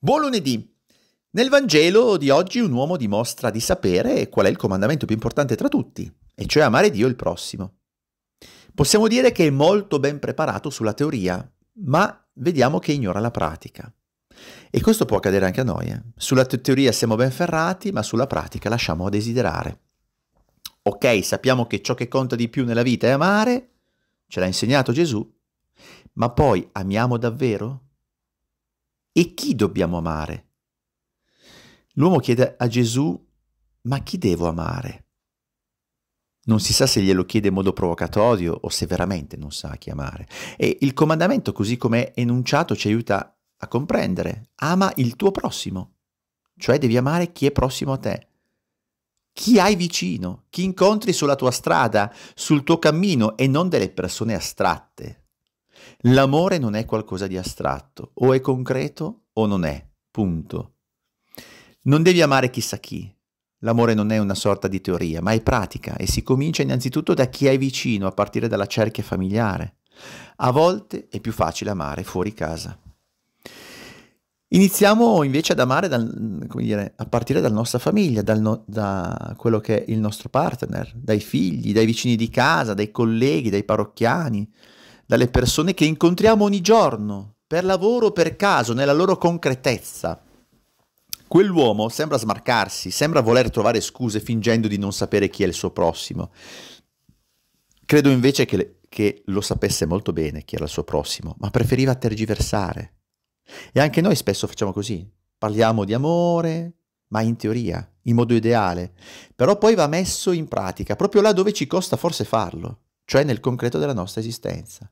Buon lunedì! Nel Vangelo di oggi un uomo dimostra di sapere qual è il comandamento più importante tra tutti, e cioè amare Dio il prossimo. Possiamo dire che è molto ben preparato sulla teoria, ma vediamo che ignora la pratica. E questo può accadere anche a noi. Eh? Sulla teoria siamo ben ferrati, ma sulla pratica lasciamo a desiderare. Ok, sappiamo che ciò che conta di più nella vita è amare, ce l'ha insegnato Gesù, ma poi amiamo davvero? E chi dobbiamo amare? L'uomo chiede a Gesù, ma chi devo amare? Non si sa se glielo chiede in modo provocatorio o se veramente non sa chi amare. E il comandamento, così come è enunciato, ci aiuta a comprendere. Ama il tuo prossimo, cioè devi amare chi è prossimo a te. Chi hai vicino, chi incontri sulla tua strada, sul tuo cammino e non delle persone astratte, L'amore non è qualcosa di astratto, o è concreto o non è, punto. Non devi amare chissà chi. L'amore non è una sorta di teoria, ma è pratica e si comincia innanzitutto da chi è vicino, a partire dalla cerchia familiare. A volte è più facile amare fuori casa. Iniziamo invece ad amare dal, dire, a partire dalla nostra famiglia, dal no, da quello che è il nostro partner, dai figli, dai vicini di casa, dai colleghi, dai parrocchiani, dalle persone che incontriamo ogni giorno, per lavoro, o per caso, nella loro concretezza. Quell'uomo sembra smarcarsi, sembra voler trovare scuse fingendo di non sapere chi è il suo prossimo. Credo invece che, le, che lo sapesse molto bene chi era il suo prossimo, ma preferiva tergiversare. E anche noi spesso facciamo così. Parliamo di amore, ma in teoria, in modo ideale. Però poi va messo in pratica, proprio là dove ci costa forse farlo, cioè nel concreto della nostra esistenza.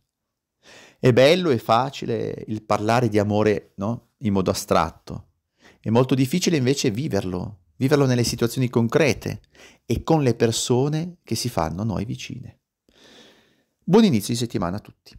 È bello e facile il parlare di amore no? in modo astratto, è molto difficile invece viverlo, viverlo nelle situazioni concrete e con le persone che si fanno noi vicine. Buon inizio di settimana a tutti.